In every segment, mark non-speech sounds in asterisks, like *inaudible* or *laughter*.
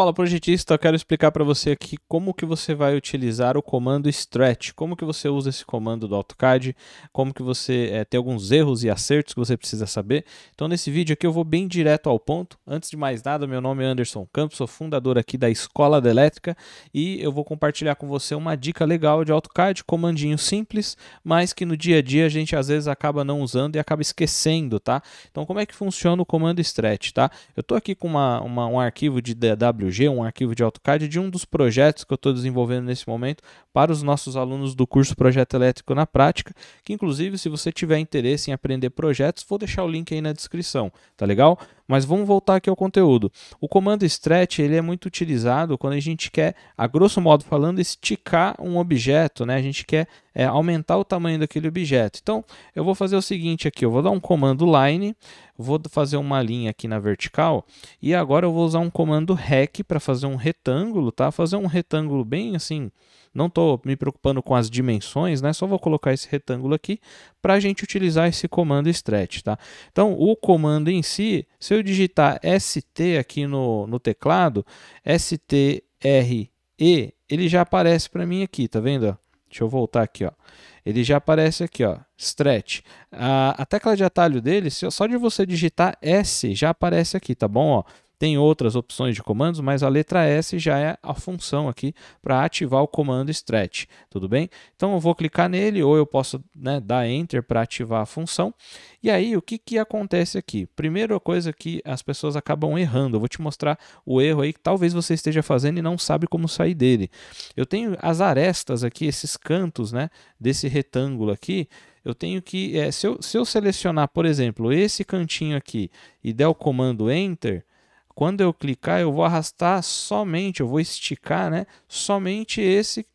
Fala projetista, eu quero explicar para você aqui como que você vai utilizar o comando stretch, como que você usa esse comando do AutoCAD, como que você é, tem alguns erros e acertos que você precisa saber. Então nesse vídeo aqui eu vou bem direto ao ponto. Antes de mais nada, meu nome é Anderson Campos, sou fundador aqui da Escola da Elétrica e eu vou compartilhar com você uma dica legal de AutoCAD, comandinho simples, mas que no dia a dia a gente às vezes acaba não usando e acaba esquecendo, tá? Então como é que funciona o comando stretch, tá? Eu tô aqui com uma, uma um arquivo de DW um arquivo de AutoCAD de um dos projetos que eu estou desenvolvendo nesse momento para os nossos alunos do curso Projeto Elétrico na Prática, que inclusive se você tiver interesse em aprender projetos, vou deixar o link aí na descrição, tá legal? Mas vamos voltar aqui ao conteúdo. O comando stretch ele é muito utilizado quando a gente quer, a grosso modo falando, esticar um objeto, né? A gente quer é, aumentar o tamanho daquele objeto. Então, eu vou fazer o seguinte aqui, eu vou dar um comando line, vou fazer uma linha aqui na vertical e agora eu vou usar um comando rec para fazer um retângulo, tá? Fazer um retângulo bem assim, não estou me preocupando com as dimensões, né? Só vou colocar esse retângulo aqui para a gente utilizar esse comando stretch, tá? Então, o comando em si, se eu eu digitar ST aqui no, no teclado, STRE, ele já aparece para mim aqui, tá vendo? Deixa eu voltar aqui, ó. Ele já aparece aqui, ó. Stretch. A, a tecla de atalho dele, só de você digitar S, já aparece aqui, tá bom? Ó. Tem outras opções de comandos, mas a letra S já é a função aqui para ativar o comando stretch, tudo bem? Então eu vou clicar nele ou eu posso né, dar Enter para ativar a função. E aí o que, que acontece aqui? Primeira coisa que as pessoas acabam errando, eu vou te mostrar o erro aí que talvez você esteja fazendo e não sabe como sair dele. Eu tenho as arestas aqui, esses cantos né, desse retângulo aqui, eu tenho que, é, se, eu, se eu selecionar, por exemplo, esse cantinho aqui e der o comando Enter, quando eu clicar, eu vou arrastar somente, eu vou esticar, né? Somente esse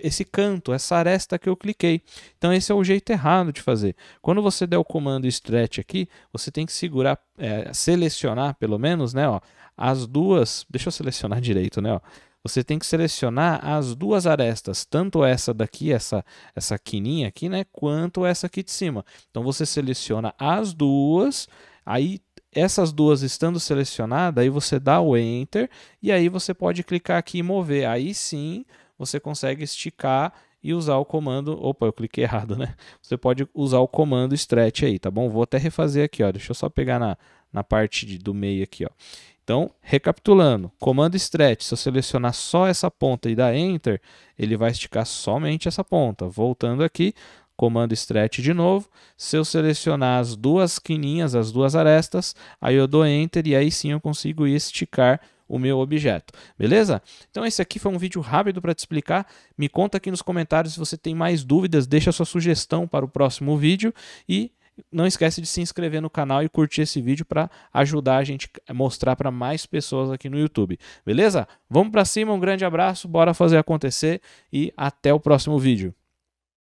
esse canto, essa aresta que eu cliquei. Então esse é o jeito errado de fazer. Quando você der o comando stretch aqui, você tem que segurar, é, selecionar pelo menos, né, ó, as duas, deixa eu selecionar direito, né, ó. Você tem que selecionar as duas arestas, tanto essa daqui, essa essa quininha aqui, né, quanto essa aqui de cima. Então você seleciona as duas, aí essas duas estando selecionadas, aí você dá o Enter e aí você pode clicar aqui e mover. Aí sim você consegue esticar e usar o comando. Opa, eu cliquei *laughs* errado, né? Você pode usar o comando stretch aí, tá bom? Vou até refazer aqui, ó. Deixa eu só pegar na, na parte de, do meio aqui, ó. Então, recapitulando, comando stretch, se eu selecionar só essa ponta e dar enter, ele vai esticar somente essa ponta. Voltando aqui, comando stretch de novo. Se eu selecionar as duas quininhas, as duas arestas, aí eu dou enter e aí sim eu consigo esticar o meu objeto, beleza? Então esse aqui foi um vídeo rápido para te explicar, me conta aqui nos comentários se você tem mais dúvidas, deixa sua sugestão para o próximo vídeo e não esquece de se inscrever no canal e curtir esse vídeo para ajudar a gente a mostrar para mais pessoas aqui no YouTube, beleza? Vamos para cima, um grande abraço, bora fazer acontecer e até o próximo vídeo.